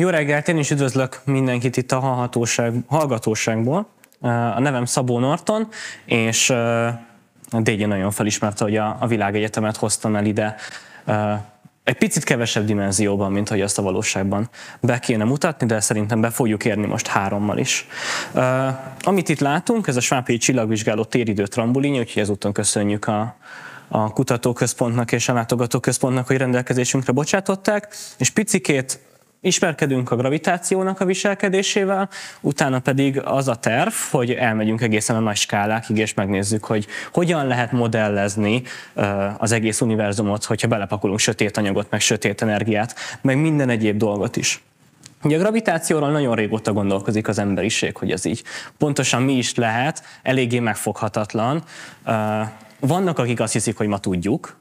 Jó reggelt, én is üdvözlök mindenkit itt a hallhatóság, hallgatóságból. Eh, a nevem Szabó Norton, és eh, Dégy nagyon felismerte, hogy a, világegyetemet hoztam el ide eh, egy picit kevesebb dimenzióban, mint hogy azt a valóságban be kéne mutatni, de szerintem be fogjuk érni most hárommal is. amit itt látunk, ez a Svápi csillagvizsgáló téridő trambulinja, úgyhogy ezúton köszönjük a, a kutatóközpontnak és a látogatóközpontnak, hogy rendelkezésünkre bocsátották, és picikét ismerkedünk a gravitációnak a viselkedésével, utána pedig az a terv, hogy elmegyünk egészen a nagy skálákig, és megnézzük, hogy hogyan lehet modellezni az egész univerzumot, hogyha belepakolunk sötét anyagot, meg sötét energiát, meg minden egyéb dolgot is. Ugye a gravitációról nagyon régóta gondolkozik az emberiség, hogy ez így pontosan mi is lehet, eléggé megfoghatatlan. Vannak, akik azt hiszik, hogy ma tudjuk,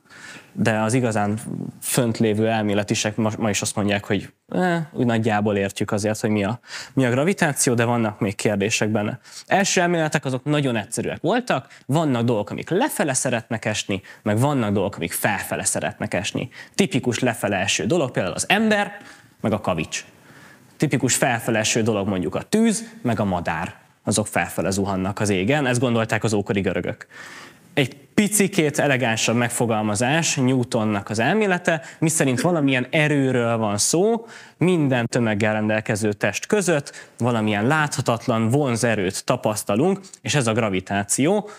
de az igazán fönt lévő elméletisek ma, ma is azt mondják, hogy eh, úgy nagyjából értjük azért, hogy mi a, mi a gravitáció, de vannak még kérdések benne. Első elméletek azok nagyon egyszerűek voltak, vannak dolgok, amik lefele szeretnek esni, meg vannak dolgok, amik felfele szeretnek esni. Tipikus lefele eső dolog például az ember, meg a kavics. Tipikus felfele eső dolog mondjuk a tűz, meg a madár azok felfele zuhannak az égen, ezt gondolták az ókori görögök egy picikét elegánsabb megfogalmazás Newtonnak az elmélete, miszerint valamilyen erőről van szó, minden tömeggel rendelkező test között valamilyen láthatatlan vonzerőt tapasztalunk, és ez a gravitáció,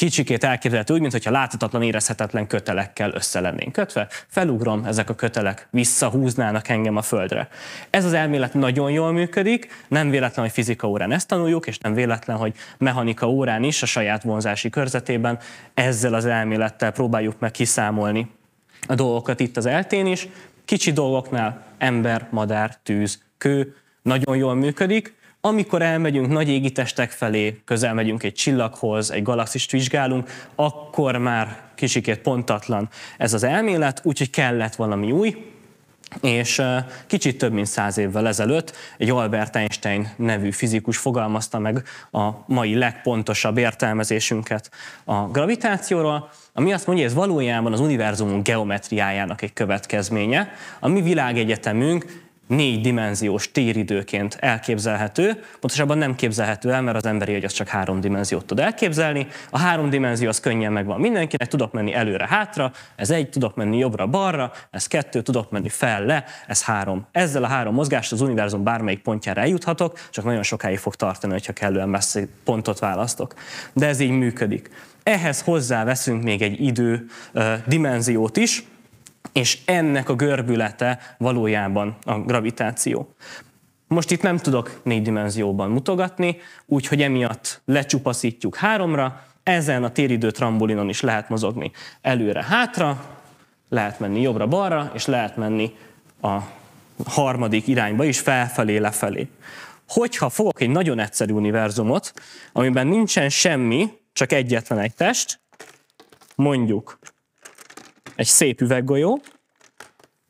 kicsikét elképzelhető, úgy, mintha láthatatlan, érezhetetlen kötelekkel össze lennénk kötve. Felugrom, ezek a kötelek visszahúznának engem a földre. Ez az elmélet nagyon jól működik, nem véletlen, hogy fizika órán ezt tanuljuk, és nem véletlen, hogy mechanika órán is a saját vonzási körzetében ezzel az elmélettel próbáljuk meg kiszámolni a dolgokat itt az eltén is. Kicsi dolgoknál ember, madár, tűz, kő nagyon jól működik, amikor elmegyünk nagy égitestek felé, közel megyünk egy csillaghoz, egy galaxist vizsgálunk, akkor már kicsikét pontatlan ez az elmélet, úgyhogy kellett valami új, és kicsit több mint száz évvel ezelőtt egy Albert Einstein nevű fizikus fogalmazta meg a mai legpontosabb értelmezésünket a gravitációról, ami azt mondja, hogy ez valójában az univerzumunk geometriájának egy következménye. A mi világegyetemünk négy dimenziós téridőként elképzelhető, pontosabban nem képzelhető el, mert az emberi egy az csak három dimenziót tud elképzelni. A három dimenzió az könnyen megvan mindenkinek, tudok menni előre-hátra, ez egy, tudok menni jobbra-balra, ez kettő, tudok menni fel-le, ez három. Ezzel a három mozgást az univerzum bármelyik pontjára eljuthatok, csak nagyon sokáig fog tartani, hogyha kellően messzi pontot választok. De ez így működik. Ehhez hozzáveszünk még egy idő uh, dimenziót is, és ennek a görbülete valójában a gravitáció. Most itt nem tudok négy dimenzióban mutogatni, úgyhogy emiatt lecsupaszítjuk háromra, ezen a téridő trambulinon is lehet mozogni előre-hátra, lehet menni jobbra-balra, és lehet menni a harmadik irányba is, felfelé-lefelé. Hogyha fogok egy nagyon egyszerű univerzumot, amiben nincsen semmi, csak egyetlen egy test, mondjuk egy szép üveggolyó,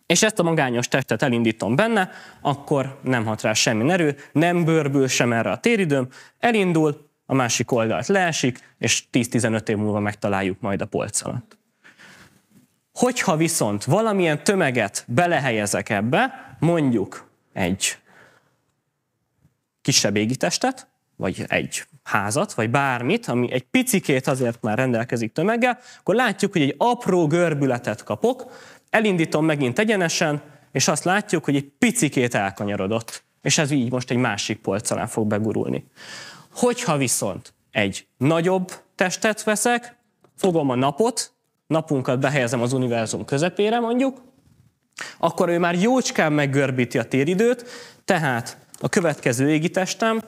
és ezt a magányos testet elindítom benne, akkor nem hat rá semmi erő, nem bőrből sem erre a téridőm, elindul, a másik oldalt leesik, és 10-15 év múlva megtaláljuk majd a polc alatt. Hogyha viszont valamilyen tömeget belehelyezek ebbe, mondjuk egy kisebb égitestet, vagy egy házat, vagy bármit, ami egy picikét azért már rendelkezik tömeggel, akkor látjuk, hogy egy apró görbületet kapok, elindítom megint egyenesen, és azt látjuk, hogy egy picikét elkanyarodott. És ez így most egy másik polcalán fog begurulni. Hogyha viszont egy nagyobb testet veszek, fogom a napot, napunkat behelyezem az univerzum közepére mondjuk, akkor ő már jócskán meggörbíti a téridőt, tehát a következő égitestem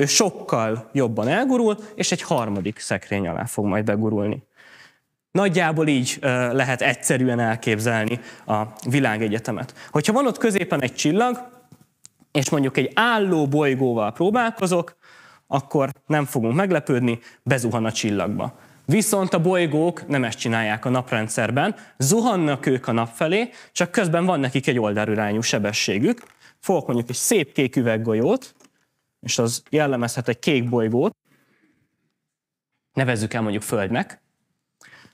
ő sokkal jobban elgurul, és egy harmadik szekrény alá fog majd begurulni. Nagyjából így lehet egyszerűen elképzelni a világegyetemet. Hogyha van ott középen egy csillag, és mondjuk egy álló bolygóval próbálkozok, akkor nem fogunk meglepődni, bezuhan a csillagba. Viszont a bolygók nem ezt csinálják a naprendszerben, zuhannak ők a nap felé, csak közben van nekik egy oldalirányú sebességük. Fogok mondjuk egy szép kék üveggolyót, és az jellemezhet egy kék bolygót, nevezzük el mondjuk Földnek,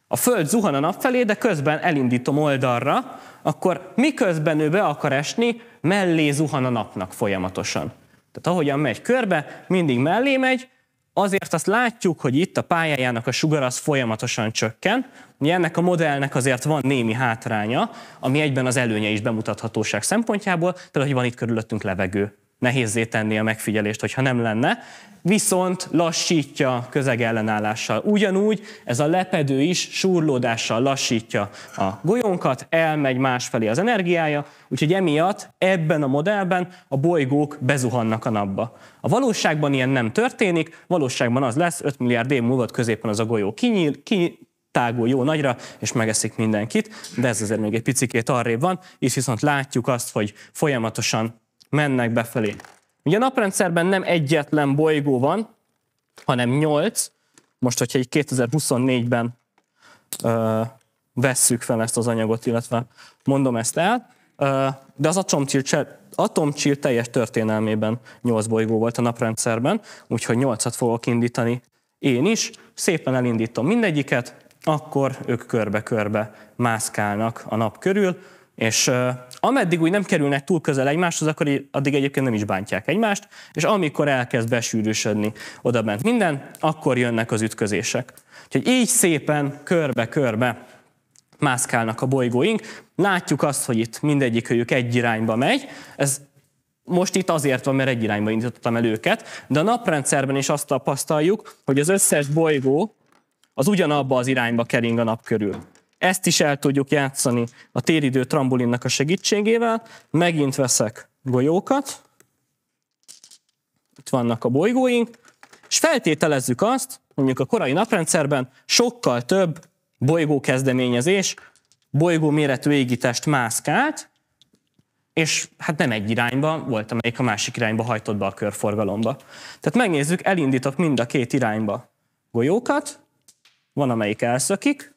a Föld zuhan a nap felé, de közben elindítom oldalra, akkor miközben ő be akar esni, mellé zuhan a napnak folyamatosan. Tehát ahogyan megy körbe, mindig mellé megy, azért azt látjuk, hogy itt a pályájának a sugar az folyamatosan csökken. Ugye ennek a modellnek azért van némi hátránya, ami egyben az előnye is bemutathatóság szempontjából, tehát hogy van itt körülöttünk levegő nehézé tenni a megfigyelést, hogyha nem lenne, viszont lassítja közegellenállással. Ugyanúgy ez a lepedő is súrlódással lassítja a golyónkat, elmegy másfelé az energiája, úgyhogy emiatt ebben a modellben a bolygók bezuhannak a napba. A valóságban ilyen nem történik, valóságban az lesz, 5 milliárd év múlva középen az a golyó kinyíl, kinyíl tágul jó nagyra, és megeszik mindenkit, de ez azért még egy picikét arrébb van, és viszont látjuk azt, hogy folyamatosan mennek befelé. Ugye a naprendszerben nem egyetlen bolygó van, hanem nyolc. Most, hogyha egy 2024-ben ö, vesszük fel ezt az anyagot, illetve mondom ezt el, ö, de az atomcsír, atomcsír teljes történelmében nyolc bolygó volt a naprendszerben, úgyhogy nyolcat fogok indítani én is. Szépen elindítom mindegyiket, akkor ők körbe-körbe mászkálnak a nap körül, és uh, ameddig úgy nem kerülnek túl közel egymáshoz, akkor addig egyébként nem is bántják egymást, és amikor elkezd besűrűsödni oda bent minden, akkor jönnek az ütközések. Úgyhogy így szépen körbe-körbe mászkálnak a bolygóink. Látjuk azt, hogy itt mindegyik őjük egy irányba megy. Ez most itt azért van, mert egy irányba indítottam el őket, de a naprendszerben is azt tapasztaljuk, hogy az összes bolygó az ugyanabba az irányba kering a nap körül. Ezt is el tudjuk játszani a téridő trambulinnak a segítségével. Megint veszek golyókat. Itt vannak a bolygóink. És feltételezzük azt, mondjuk a korai naprendszerben sokkal több bolygó kezdeményezés, bolygó méretű égítest mászkált, és hát nem egy irányba, volt amelyik a másik irányba hajtott be a körforgalomba. Tehát megnézzük, elindítok mind a két irányba golyókat, van amelyik elszökik,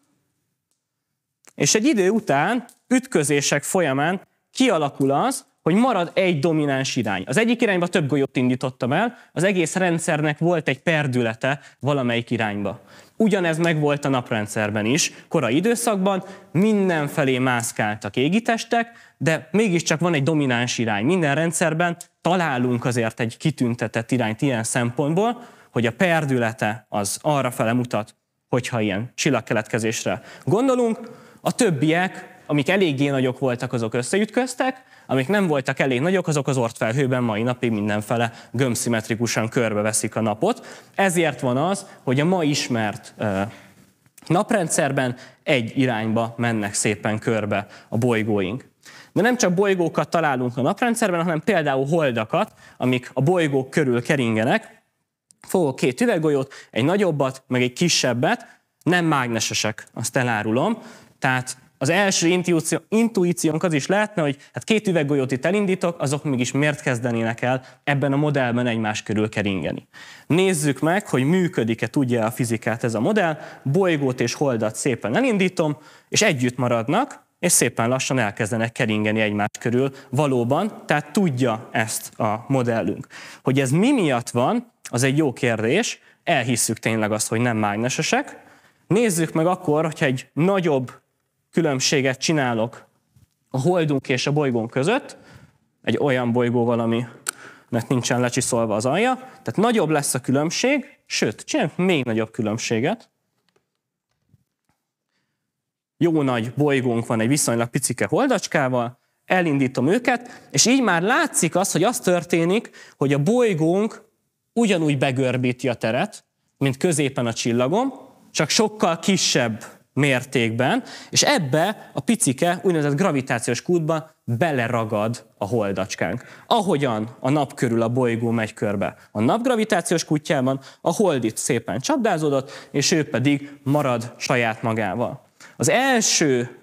és egy idő után, ütközések folyamán kialakul az, hogy marad egy domináns irány. Az egyik irányba több golyót indítottam el, az egész rendszernek volt egy perdülete valamelyik irányba. Ugyanez megvolt a naprendszerben is, korai időszakban mindenfelé mászkáltak égitestek, de mégiscsak van egy domináns irány. Minden rendszerben találunk azért egy kitüntetett irányt ilyen szempontból, hogy a perdülete az arra fele mutat, hogyha ilyen csillagkeletkezésre gondolunk, a többiek, amik eléggé nagyok voltak, azok összeütköztek, amik nem voltak elég nagyok, azok az ortfelhőben mai napig mindenfele gömbszimmetrikusan körbeveszik a napot. Ezért van az, hogy a ma ismert naprendszerben egy irányba mennek szépen körbe a bolygóink. De nem csak bolygókat találunk a naprendszerben, hanem például holdakat, amik a bolygók körül keringenek. Fogok két üveggolyót, egy nagyobbat, meg egy kisebbet, nem mágnesesek, azt elárulom, tehát az első intuíció, intuíciónk az is lehetne, hogy hát két üveggolyót itt elindítok, azok mégis miért kezdenének el ebben a modellben egymás körül keringeni. Nézzük meg, hogy működik-e, tudja a fizikát ez a modell. Bolygót és holdat szépen elindítom, és együtt maradnak, és szépen lassan elkezdenek keringeni egymás körül valóban, tehát tudja ezt a modellünk. Hogy ez mi miatt van, az egy jó kérdés, elhisszük tényleg azt, hogy nem mágnesesek, Nézzük meg akkor, hogyha egy nagyobb különbséget csinálok a holdunk és a bolygónk között, egy olyan bolygóval, mert nincsen lecsiszolva az alja, tehát nagyobb lesz a különbség, sőt, csináljunk még nagyobb különbséget. Jó nagy bolygónk van egy viszonylag picike holdacskával, elindítom őket, és így már látszik az, hogy az történik, hogy a bolygónk ugyanúgy begörbíti a teret, mint középen a csillagom, csak sokkal kisebb mértékben, és ebbe a picike úgynevezett gravitációs kútba beleragad a holdacskánk. Ahogyan a nap körül a bolygó megy körbe a nap gravitációs kutyában, a hold itt szépen csapdázódott, és ő pedig marad saját magával. Az első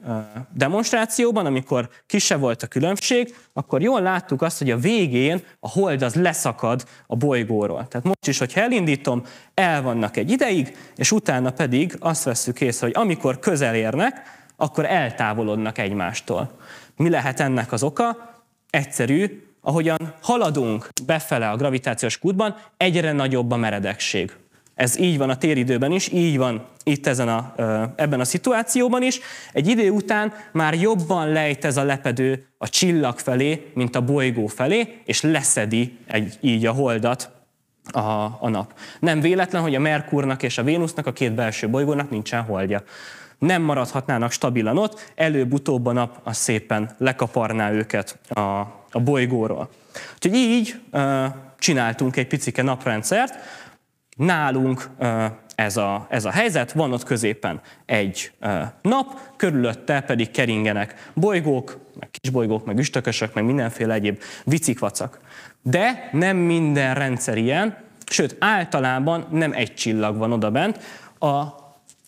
demonstrációban, amikor kisebb volt a különbség, akkor jól láttuk azt, hogy a végén a hold az leszakad a bolygóról. Tehát most is, hogyha elindítom, elvannak egy ideig, és utána pedig azt veszük észre, hogy amikor közel érnek, akkor eltávolodnak egymástól. Mi lehet ennek az oka? Egyszerű, ahogyan haladunk befele a gravitációs kútban, egyre nagyobb a meredekség. Ez így van a téridőben is, így van itt ezen a, ebben a szituációban is. Egy idő után már jobban lejt ez a lepedő a csillag felé, mint a bolygó felé, és leszedi egy, így a holdat a, a nap. Nem véletlen, hogy a Merkurnak és a Vénusznak, a két belső bolygónak nincsen holdja. Nem maradhatnának stabilan ott, előbb-utóbb a nap az szépen lekaparná őket a, a bolygóról. Úgyhogy így csináltunk egy picike naprendszert, Nálunk ez a, ez a helyzet, van ott középen egy nap, körülötte pedig keringenek bolygók, meg kisbolygók, meg üstökösök, meg mindenféle egyéb vicikvacak. De nem minden rendszer ilyen, sőt általában nem egy csillag van oda bent. A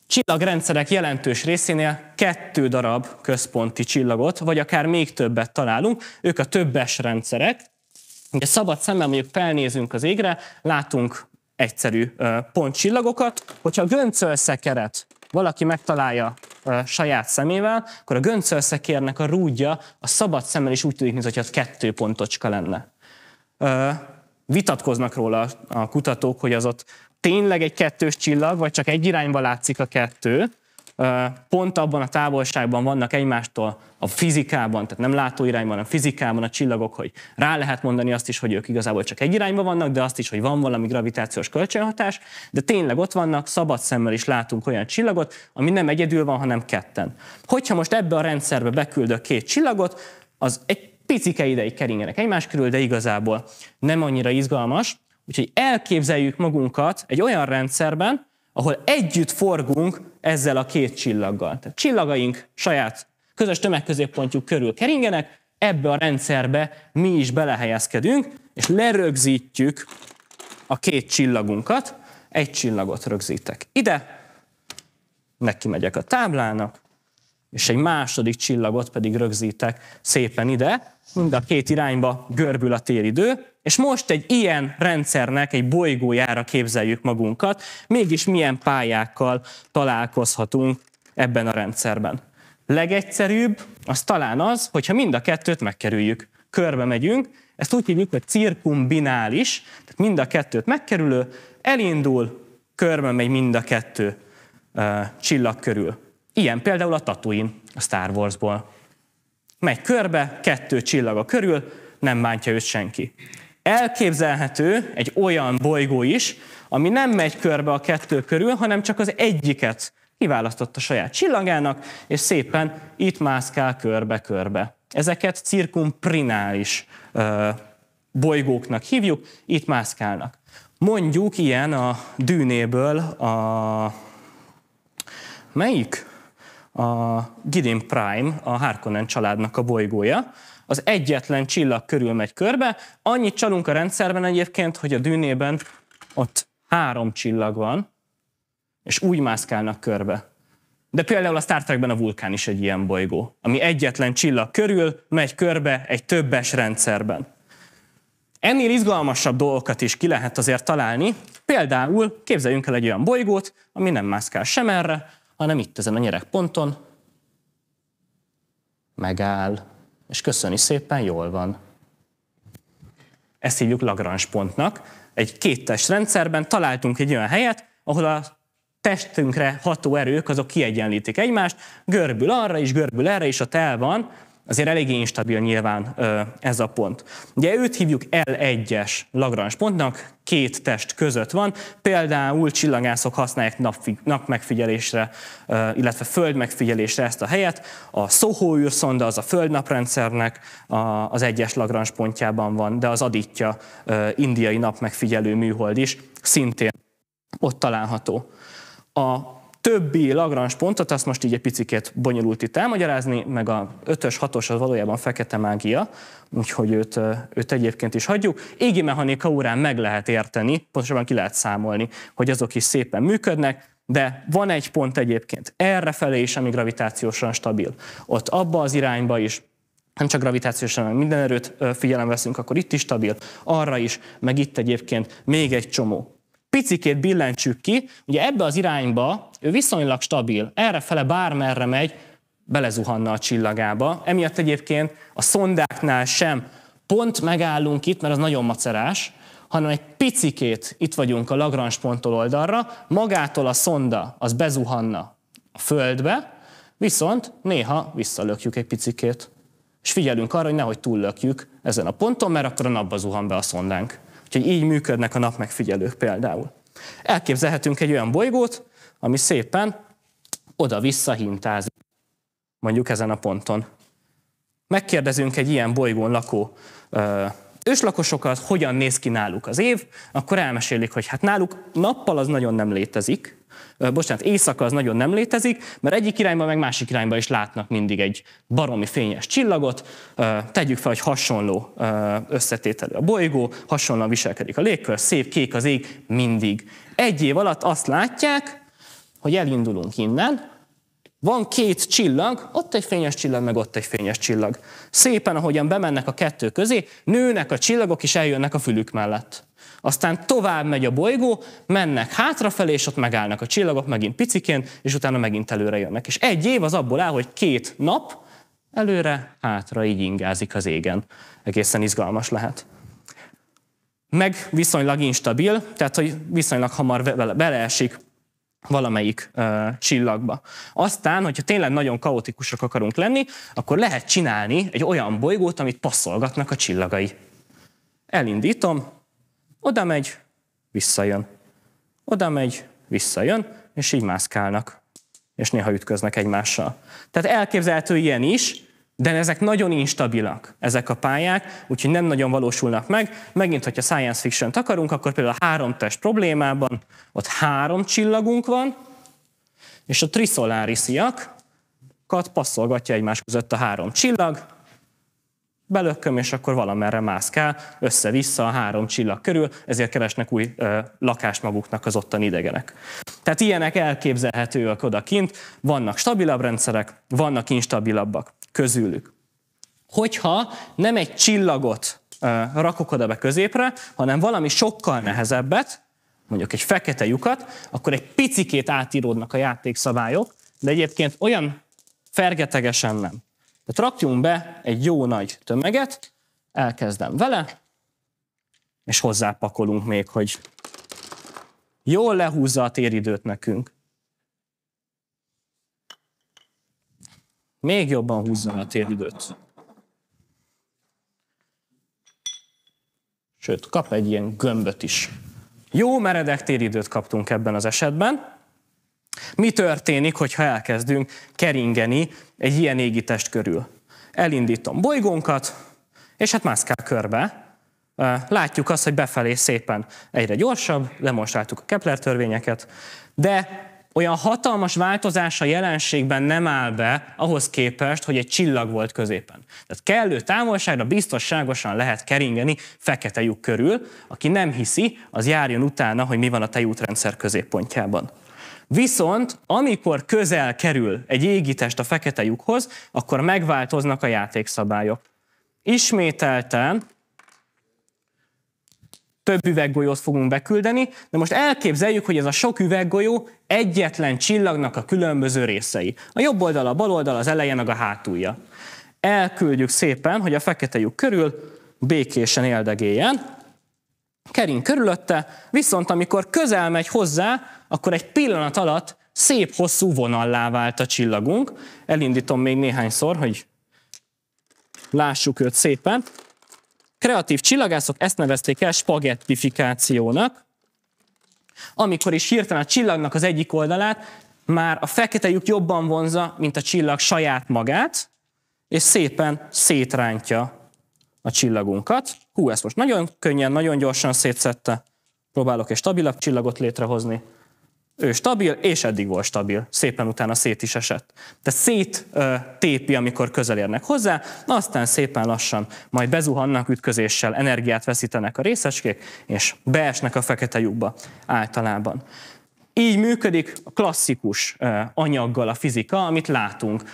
csillagrendszerek jelentős részénél kettő darab központi csillagot, vagy akár még többet találunk, ők a többes rendszerek, Ugye szabad szemmel mondjuk felnézünk az égre, látunk egyszerű pontcsillagokat. Hogyha a göncölszekeret valaki megtalálja a saját szemével, akkor a göncölszekérnek a rúdja a szabad szemmel is úgy tűnik, mintha kettő pontocska lenne. Vitatkoznak róla a kutatók, hogy az ott tényleg egy kettős csillag, vagy csak egy irányba látszik a kettő, pont abban a távolságban vannak egymástól a fizikában, tehát nem látóirányban, hanem fizikában a csillagok, hogy rá lehet mondani azt is, hogy ők igazából csak egy irányban vannak, de azt is, hogy van valami gravitációs kölcsönhatás, de tényleg ott vannak, szabad szemmel is látunk olyan csillagot, ami nem egyedül van, hanem ketten. Hogyha most ebbe a rendszerbe beküldök két csillagot, az egy picike ideig keringenek egymás körül, de igazából nem annyira izgalmas. Úgyhogy elképzeljük magunkat egy olyan rendszerben, ahol együtt forgunk ezzel a két csillaggal. Tehát csillagaink saját közös tömegközéppontjuk körül keringenek, ebbe a rendszerbe mi is belehelyezkedünk, és lerögzítjük a két csillagunkat, egy csillagot rögzítek ide, neki megyek a táblának, és egy második csillagot pedig rögzítek szépen ide, mind a két irányba görbül a téridő, és most egy ilyen rendszernek egy bolygójára képzeljük magunkat, mégis milyen pályákkal találkozhatunk ebben a rendszerben. Legegyszerűbb az talán az, hogyha mind a kettőt megkerüljük. Körbe megyünk, ezt úgy hívjuk, hogy cirkumbinális, tehát mind a kettőt megkerülő, elindul, körbe megy mind a kettő uh, csillag körül. Ilyen például a Tatooine a Star Warsból. Megy körbe, kettő csillaga körül, nem bántja őt senki. Elképzelhető egy olyan bolygó is, ami nem megy körbe a kettő körül, hanem csak az egyiket kiválasztotta saját csillagának, és szépen itt mászkál körbe-körbe. Ezeket cirkumprinális ö, bolygóknak hívjuk, itt mászkálnak. Mondjuk ilyen a dűnéből a... Melyik? a Gideon Prime, a Harkonnen családnak a bolygója, az egyetlen csillag körül megy körbe. Annyit csalunk a rendszerben egyébként, hogy a dűnében ott három csillag van, és úgy mászkálnak körbe. De például a Star Trekben a vulkán is egy ilyen bolygó, ami egyetlen csillag körül megy körbe egy többes rendszerben. Ennél izgalmasabb dolgokat is ki lehet azért találni. Például képzeljünk el egy olyan bolygót, ami nem mászkál sem erre, hanem itt ezen a ponton megáll, és köszöni szépen, jól van. Ezt hívjuk Lagrange pontnak. Egy kétes rendszerben találtunk egy olyan helyet, ahol a testünkre ható erők azok kiegyenlítik egymást, görbül arra is, görbül erre is, ott el van Azért eléggé instabil nyilván ez a pont. Ugye őt hívjuk L1-es Lagrange pontnak, két test között van, például csillagászok használják nap megfigyelésre, illetve földmegfigyelésre ezt a helyet. A Soho űrszonda az a földnaprendszernek az egyes Lagrange pontjában van, de az adítja indiai napmegfigyelő műhold is szintén ott található. A többi Lagrange pontot, azt most így egy picit bonyolult itt elmagyarázni, meg a 5-ös, 6-os az valójában fekete mágia, úgyhogy őt, őt egyébként is hagyjuk. Égi mechanika órán meg lehet érteni, pontosabban ki lehet számolni, hogy azok is szépen működnek, de van egy pont egyébként erre felé is, ami gravitációsan stabil. Ott abba az irányba is, nem csak gravitációsan, hanem minden erőt figyelem veszünk, akkor itt is stabil, arra is, meg itt egyébként még egy csomó picikét billentsük ki, ugye ebbe az irányba ő viszonylag stabil, fele bármerre megy, belezuhanna a csillagába. Emiatt egyébként a szondáknál sem pont megállunk itt, mert az nagyon macerás, hanem egy picikét itt vagyunk a Lagrange ponttól oldalra, magától a szonda az bezuhanna a földbe, viszont néha visszalökjük egy picikét. És figyelünk arra, hogy nehogy túllökjük ezen a ponton, mert akkor a napba zuhan be a szondánk. Úgyhogy így működnek a napmegfigyelők például. Elképzelhetünk egy olyan bolygót, ami szépen oda-vissza hintázik, mondjuk ezen a ponton. Megkérdezünk egy ilyen bolygón lakó ö, őslakosokat, hogyan néz ki náluk az év, akkor elmesélik, hogy hát náluk nappal az nagyon nem létezik, bocsánat, éjszaka az nagyon nem létezik, mert egyik irányba, meg másik irányba is látnak mindig egy baromi fényes csillagot, tegyük fel, hogy hasonló összetételű a bolygó, hasonlóan viselkedik a légkör, szép kék az ég, mindig. Egy év alatt azt látják, hogy elindulunk innen, van két csillag, ott egy fényes csillag, meg ott egy fényes csillag. Szépen, ahogyan bemennek a kettő közé, nőnek a csillagok, és eljönnek a fülük mellett. Aztán tovább megy a bolygó, mennek hátrafelé, és ott megállnak a csillagok megint piciként, és utána megint előre jönnek. És egy év az abból áll, hogy két nap előre, hátra így ingázik az égen. Egészen izgalmas lehet meg viszonylag instabil, tehát hogy viszonylag hamar beleesik valamelyik uh, csillagba. Aztán, hogyha tényleg nagyon kaotikusak akarunk lenni, akkor lehet csinálni egy olyan bolygót, amit passzolgatnak a csillagai. Elindítom, oda megy, visszajön. Oda megy, visszajön, és így mászkálnak. És néha ütköznek egymással. Tehát elképzelhető ilyen is, de ezek nagyon instabilak, ezek a pályák, úgyhogy nem nagyon valósulnak meg. Megint, hogyha science fiction akarunk, akkor például a három test problémában ott három csillagunk van, és a triszolárisiakat passzolgatja egymás között a három csillag, belököm, és akkor valamerre mászkál, össze-vissza a három csillag körül, ezért keresnek új ö, lakást maguknak az ottani idegenek. Tehát ilyenek elképzelhetőek odakint, vannak stabilabb rendszerek, vannak instabilabbak közülük. Hogyha nem egy csillagot ö, rakok oda be középre, hanem valami sokkal nehezebbet, mondjuk egy fekete lyukat, akkor egy picikét átíródnak a játékszabályok, de egyébként olyan fergetegesen nem. Tehát rakjunk be egy jó nagy tömeget, elkezdem vele, és hozzápakolunk még, hogy jól lehúzza a téridőt nekünk. Még jobban húzza a téridőt. Sőt, kap egy ilyen gömböt is. Jó meredek téridőt kaptunk ebben az esetben. Mi történik, hogyha elkezdünk keringeni egy ilyen égitest körül? Elindítom bolygónkat, és hát mászkál körbe. Látjuk azt, hogy befelé szépen egyre gyorsabb, lemonstráltuk a Kepler törvényeket, de olyan hatalmas változás a jelenségben nem áll be ahhoz képest, hogy egy csillag volt középen. Tehát kellő távolságra biztonságosan lehet keringeni fekete lyuk körül. Aki nem hiszi, az járjon utána, hogy mi van a tejútrendszer középpontjában. Viszont amikor közel kerül egy égitest a fekete lyukhoz, akkor megváltoznak a játékszabályok. Ismételten több üveggolyót fogunk beküldeni, de most elképzeljük, hogy ez a sok üveggolyó egyetlen csillagnak a különböző részei. A jobb oldal, a bal oldal, az eleje, meg a hátulja. Elküldjük szépen, hogy a fekete lyuk körül békésen éldegéljen, kering körülötte, viszont amikor közel megy hozzá, akkor egy pillanat alatt szép hosszú vonallá vált a csillagunk. Elindítom még néhányszor, hogy lássuk őt szépen. Kreatív csillagászok ezt nevezték el spagettifikációnak, amikor is hirtelen a csillagnak az egyik oldalát már a fekete lyuk jobban vonza, mint a csillag saját magát, és szépen szétrántja a csillagunkat. Hú, ezt most nagyon könnyen, nagyon gyorsan szétszette. Próbálok egy stabilabb csillagot létrehozni. Ő stabil, és eddig volt stabil. Szépen utána szét is esett. Tehát szét ö, tépi, amikor közel érnek hozzá, aztán szépen lassan majd bezuhannak ütközéssel, energiát veszítenek a részecskék, és beesnek a fekete lyukba általában. Így működik a klasszikus anyaggal a fizika, amit látunk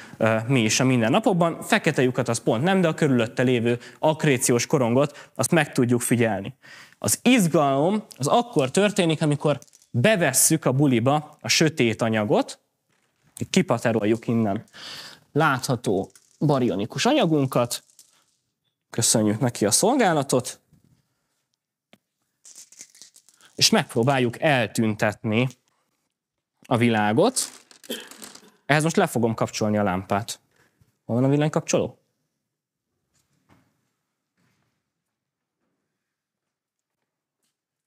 mi is a mindennapokban. Fekete lyukat az pont nem, de a körülötte lévő akréciós korongot azt meg tudjuk figyelni. Az izgalom az akkor történik, amikor bevesszük a buliba a sötét anyagot, kipateroljuk innen látható barionikus anyagunkat, köszönjük neki a szolgálatot, és megpróbáljuk eltüntetni a világot, ehhez most le fogom kapcsolni a lámpát. Hol van a villanykapcsoló?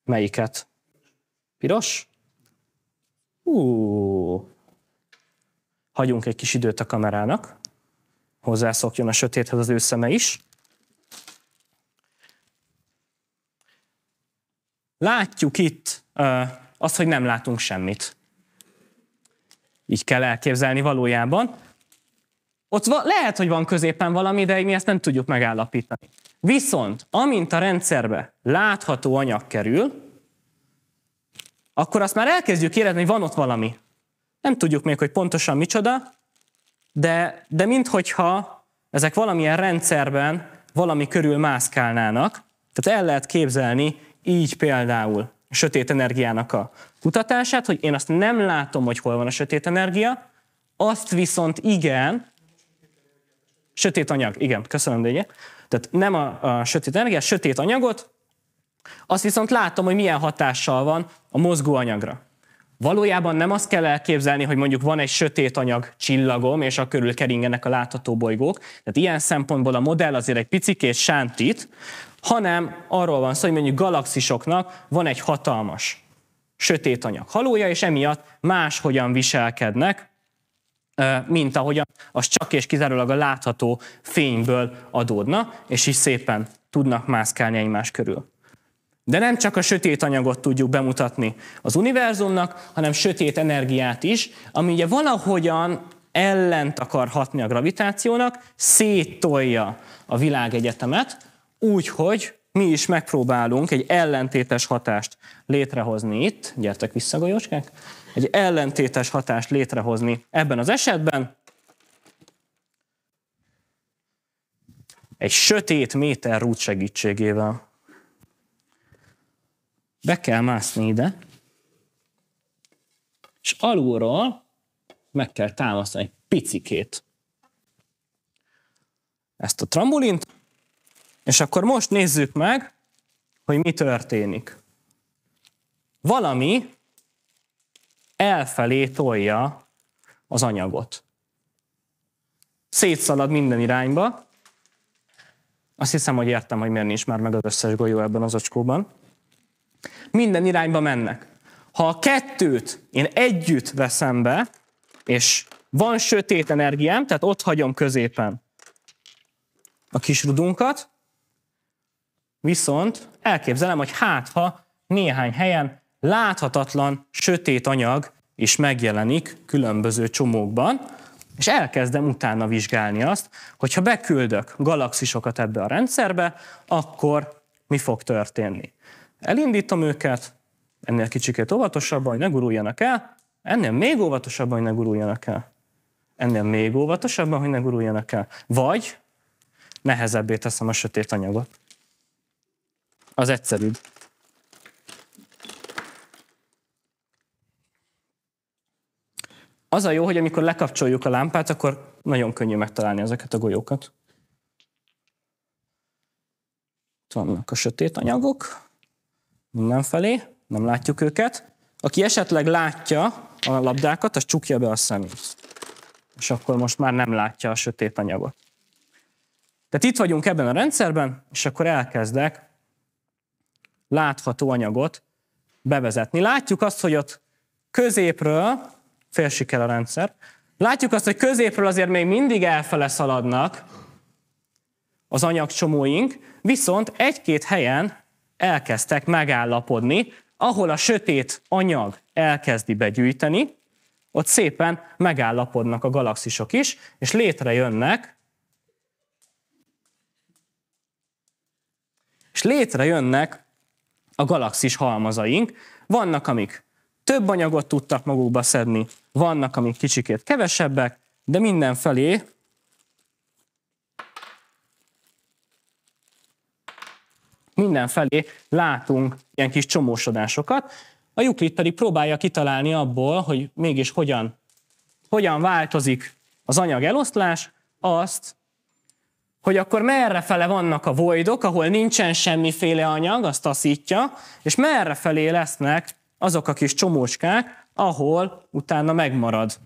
Melyiket? Piros? Ú, hagyunk egy kis időt a kamerának, hozzászokjon a sötéthez az ő szeme is. Látjuk itt uh, azt, hogy nem látunk semmit így kell elképzelni valójában. Ott va- lehet, hogy van középen valami, de mi ezt nem tudjuk megállapítani. Viszont, amint a rendszerbe látható anyag kerül, akkor azt már elkezdjük érezni, hogy van ott valami. Nem tudjuk még, hogy pontosan micsoda, de, de minthogyha ezek valamilyen rendszerben valami körül mászkálnának, tehát el lehet képzelni így például sötét energiának a kutatását, hogy én azt nem látom, hogy hol van a sötét energia, azt viszont igen, sötét anyag, igen, köszönöm, Dénye. Tehát nem a, a sötét energia, a sötét anyagot, azt viszont látom, hogy milyen hatással van a mozgó anyagra. Valójában nem azt kell elképzelni, hogy mondjuk van egy sötét anyag csillagom, és a körül keringenek a látható bolygók. Tehát ilyen szempontból a modell azért egy picikét sántít, hanem arról van szó, hogy mondjuk galaxisoknak van egy hatalmas sötét anyag halója, és emiatt máshogyan viselkednek, mint ahogyan az csak és kizárólag a látható fényből adódna, és így szépen tudnak mászkálni egymás körül. De nem csak a sötét anyagot tudjuk bemutatni az univerzumnak, hanem sötét energiát is, ami ugye valahogyan ellent akar hatni a gravitációnak, széttolja a világegyetemet, úgyhogy mi is megpróbálunk egy ellentétes hatást létrehozni itt, gyertek vissza golyócskák, egy ellentétes hatást létrehozni ebben az esetben, egy sötét méter rút segítségével. Be kell mászni ide, és alulról meg kell támasztani egy picikét ezt a trambulint, és akkor most nézzük meg, hogy mi történik. Valami elfelé tolja az anyagot. Szétszalad minden irányba. Azt hiszem, hogy értem, hogy miért nincs már meg az összes golyó ebben az ocskóban. Minden irányba mennek. Ha a kettőt én együtt veszem be, és van sötét energiám, tehát ott hagyom középen a kis rudunkat, viszont elképzelem, hogy hát ha néhány helyen láthatatlan sötét anyag is megjelenik különböző csomókban, és elkezdem utána vizsgálni azt, hogy ha beküldök galaxisokat ebbe a rendszerbe, akkor mi fog történni. Elindítom őket, ennél kicsikét óvatosabban, hogy ne guruljanak el, ennél még óvatosabban, hogy ne guruljanak el, ennél még óvatosabban, hogy ne guruljanak el. Vagy nehezebbé teszem a sötét anyagot. Az egyszerűbb. Az a jó, hogy amikor lekapcsoljuk a lámpát, akkor nagyon könnyű megtalálni ezeket a golyókat. Itt vannak a sötét anyagok mindenfelé, nem látjuk őket. Aki esetleg látja a labdákat, az csukja be a szemét. És akkor most már nem látja a sötét anyagot. Tehát itt vagyunk ebben a rendszerben, és akkor elkezdek látható anyagot bevezetni. Látjuk azt, hogy ott középről, félsikel a rendszer, látjuk azt, hogy középről azért még mindig elfele szaladnak az anyagcsomóink, viszont egy-két helyen elkezdtek megállapodni, ahol a sötét anyag elkezdi begyűjteni, ott szépen megállapodnak a galaxisok is, és létrejönnek és létrejönnek a galaxis halmazaink. Vannak, amik több anyagot tudtak magukba szedni, vannak, amik kicsikét kevesebbek, de mindenfelé mindenfelé látunk ilyen kis csomósodásokat. A Euclid pedig próbálja kitalálni abból, hogy mégis hogyan, hogyan változik az anyag eloszlás, azt hogy akkor merre fele vannak a voidok, ahol nincsen semmiféle anyag, azt taszítja, és merre felé lesznek azok a kis csomócskák, ahol utána megmarad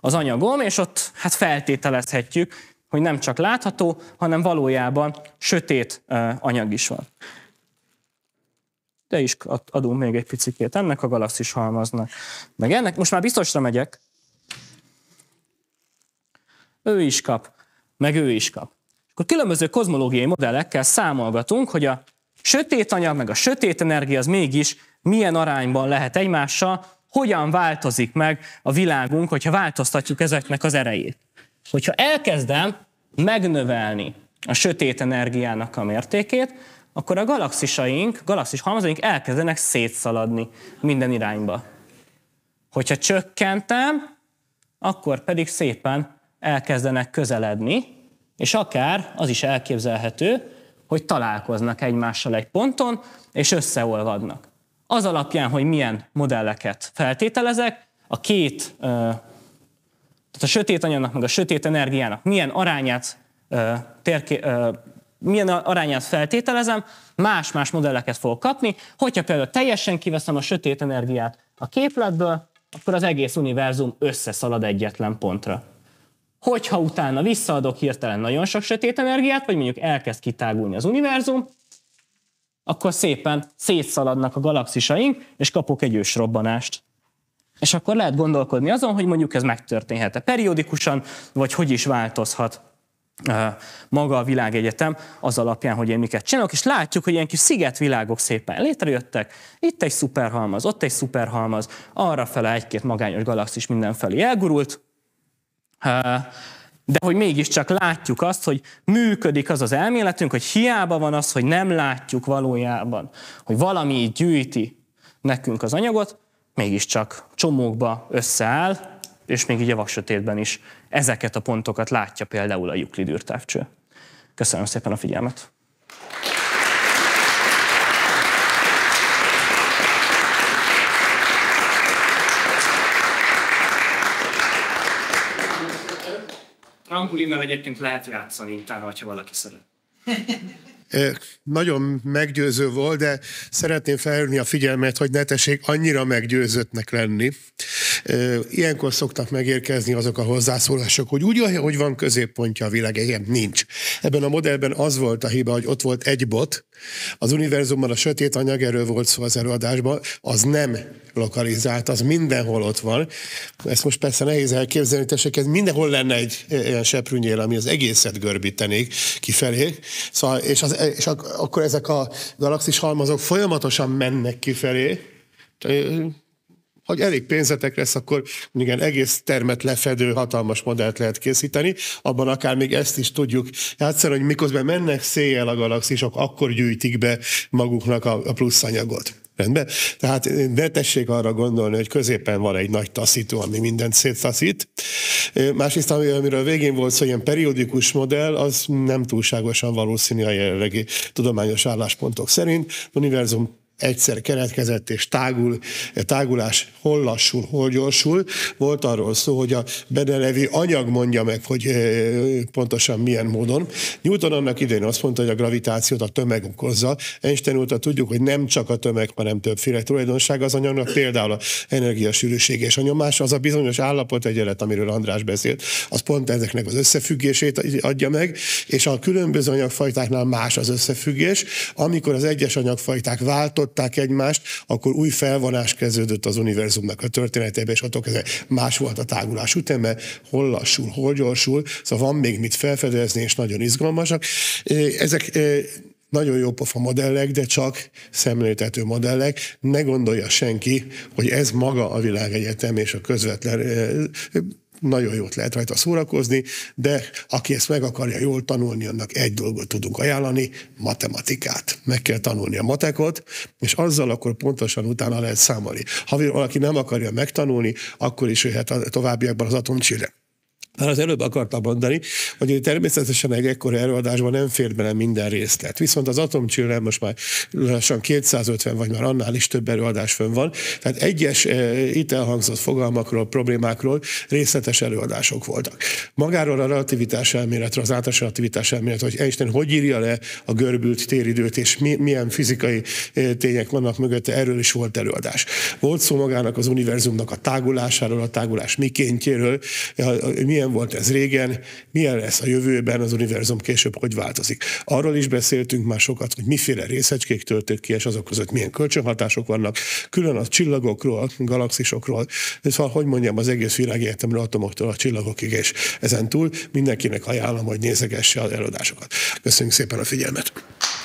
az anyagom, és ott hát feltételezhetjük, hogy nem csak látható, hanem valójában sötét anyag is van. De is adunk még egy picit ennek a galaxis halmaznak. Meg ennek, most már biztosra megyek. Ő is kap meg ő is kap. akkor különböző kozmológiai modellekkel számolgatunk, hogy a sötét anyag meg a sötét energia az mégis milyen arányban lehet egymással, hogyan változik meg a világunk, hogyha változtatjuk ezeknek az erejét. Hogyha elkezdem megnövelni a sötét energiának a mértékét, akkor a galaxisaink, galaxis halmazaink elkezdenek szétszaladni minden irányba. Hogyha csökkentem, akkor pedig szépen elkezdenek közeledni, és akár az is elképzelhető, hogy találkoznak egymással egy ponton, és összeolvadnak. Az alapján, hogy milyen modelleket feltételezek, a két, tehát a sötét anyagnak, meg a sötét energiának milyen arányát, térké, milyen arányát feltételezem, más-más modelleket fogok kapni. Hogyha például teljesen kiveszem a sötét energiát a képletből, akkor az egész univerzum összeszalad egyetlen pontra hogyha utána visszaadok hirtelen nagyon sok sötét energiát, vagy mondjuk elkezd kitágulni az univerzum, akkor szépen szétszaladnak a galaxisaink, és kapok egy ősrobbanást. És akkor lehet gondolkodni azon, hogy mondjuk ez megtörténhet-e periódikusan, vagy hogy is változhat eh, maga a világegyetem az alapján, hogy én miket csinálok, és látjuk, hogy ilyen kis szigetvilágok szépen létrejöttek, itt egy szuperhalmaz, ott egy szuperhalmaz, arra fele egy-két magányos galaxis mindenfelé elgurult, de hogy mégiscsak látjuk azt, hogy működik az az elméletünk, hogy hiába van az, hogy nem látjuk valójában, hogy valami gyűjti nekünk az anyagot, mégiscsak csomókba összeáll, és még így a vaksötétben is ezeket a pontokat látja például a Euclid űrtávcső. Köszönöm szépen a figyelmet! trampolinnal egyébként lehet játszani utána, ha valaki szeret. Nagyon meggyőző volt, de szeretném felhívni a figyelmet, hogy ne tessék annyira meggyőzöttnek lenni. Ilyenkor szoktak megérkezni azok a hozzászólások, hogy úgy, hogy van középpontja a világ, ilyen nincs. Ebben a modellben az volt a hiba, hogy ott volt egy bot, az univerzumban a sötét anyag, erről volt szó az előadásban, az nem lokalizált, az mindenhol ott van. Ezt most persze nehéz elképzelni, tessék, ez mindenhol lenne egy ilyen seprűnyél, ami az egészet görbítenék kifelé. Szóval, és az és ak- akkor ezek a galaxis halmazok folyamatosan mennek kifelé, hogy elég pénzetek lesz, akkor igen, egész termet lefedő hatalmas modellt lehet készíteni, abban akár még ezt is tudjuk játszani, hogy miközben mennek széjjel a galaxisok, akkor gyűjtik be maguknak a, a plusz anyagot. Rendben? Tehát ne tessék arra gondolni, hogy középen van egy nagy taszító, ami mindent széttaszít. Másrészt, amiről végén volt szó, ilyen periódikus modell, az nem túlságosan valószínű a jelenlegi tudományos álláspontok szerint. Univerzum egyszer keretkezett és tágul, tágulás hol lassul, hol gyorsul. Volt arról szó, hogy a benelevi anyag mondja meg, hogy pontosan milyen módon. Newton annak idején azt mondta, hogy a gravitációt a tömeg okozza. Einstein óta tudjuk, hogy nem csak a tömeg, hanem többféle tulajdonság az anyagnak, például a energiasűrűség és a nyomás, az a bizonyos állapot egyenlet, amiről András beszélt, az pont ezeknek az összefüggését adja meg, és a különböző anyagfajtáknál más az összefüggés. Amikor az egyes anyagfajták váltott, eltávolították egymást, akkor új felvonás kezdődött az univerzumnak a történetében, és attól kezdve más volt a tágulás üteme, hol lassul, hol gyorsul, szóval van még mit felfedezni, és nagyon izgalmasak. Ezek nagyon jó pofa modellek, de csak szemléltető modellek. Ne gondolja senki, hogy ez maga a világegyetem és a közvetlen nagyon jót lehet rajta szórakozni, de aki ezt meg akarja jól tanulni, annak egy dolgot tudunk ajánlani, matematikát. Meg kell tanulni a matekot, és azzal akkor pontosan utána lehet számolni. Ha valaki nem akarja megtanulni, akkor is jöhet a továbbiakban az atomcsillag. Már az előbb akartam mondani, hogy természetesen egy ekkora előadásban nem fér bele minden részlet. Viszont az atomcsillem most már lassan 250 vagy már annál is több előadás fönn van. Tehát egyes e, itt elhangzott fogalmakról, problémákról részletes előadások voltak. Magáról a relativitás elméletről, az általános relativitás elméletről, hogy Einstein hogy írja le a görbült téridőt, és mi, milyen fizikai e, tények vannak mögötte, erről is volt előadás. Volt szó magának az univerzumnak a tágulásáról, a tágulás mikéntjéről, eh, milyen milyen volt ez régen, milyen lesz a jövőben, az univerzum később hogy változik. Arról is beszéltünk már sokat, hogy miféle részecskék töltött ki, és azok között milyen kölcsönhatások vannak, külön a csillagokról, galaxisokról, szóval, hogy mondjam, az egész világegyetemről, atomoktól a csillagokig, és ezen túl mindenkinek ajánlom, hogy nézegesse az előadásokat. Köszönjük szépen a figyelmet!